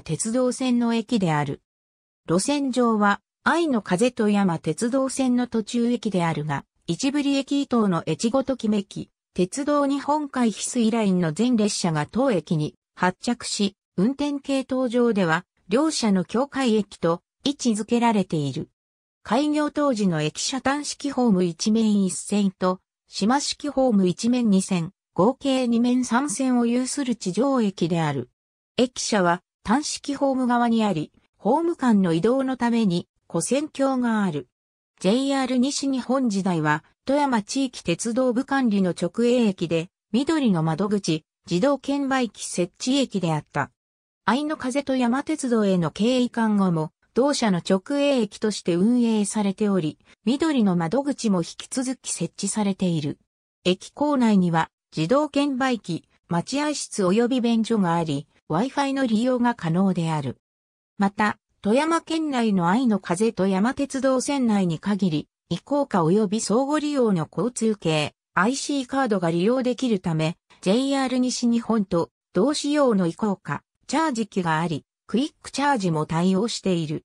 鉄道線の駅である。路線上は、愛の風と山鉄道線の途中駅であるが、一ぶり駅以東の越後ときめき、鉄道日本海翡翠ラインの全列車が当駅に発着し、運転系統上では、両社の境界駅と位置づけられている。開業当時の駅舎単式ホーム1面1線と、島式ホーム1面2線、合計2面3線を有する地上駅である。駅舎は、単式ホーム側にあり、ホーム間の移動のために跨線橋がある。JR 西日本時代は、富山地域鉄道部管理の直営駅で、緑の窓口、自動券売機設置駅であった。愛の風と山鉄道への経営管後も、同社の直営駅として運営されており、緑の窓口も引き続き設置されている。駅構内には、自動券売機、待合室及び便所があり、Wi-Fi の利用が可能である。また、富山県内の愛の風と山鉄道線内に限り、移行化及び相互利用の交通系 IC カードが利用できるため、JR 西日本と同仕様の移行化、チャージ機があり、クイックチャージも対応している。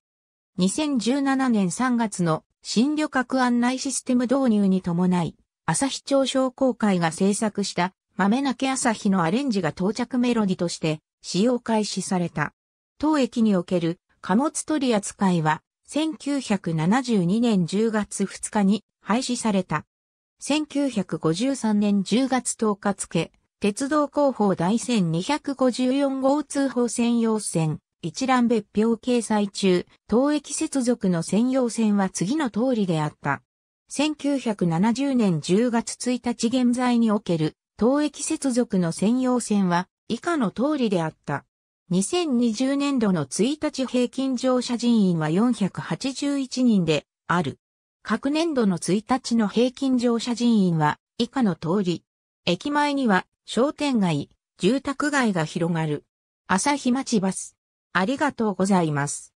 2017年3月の新旅客案内システム導入に伴い、朝日町商工会が制作した豆なけ朝日のアレンジが到着メロディとして使用開始された。当駅における貨物取り扱いは1972年10月2日に廃止された。1953年10月10日付、鉄道広報第1254号通報専用線、一覧別表掲載中、当駅接続の専用線は次の通りであった。1970年10月1日現在における、当駅接続の専用線は、以下の通りであった。2020年度の1日平均乗車人員は481人である。各年度の1日の平均乗車人員は以下の通り。駅前には商店街、住宅街が広がる。朝日町バス。ありがとうございます。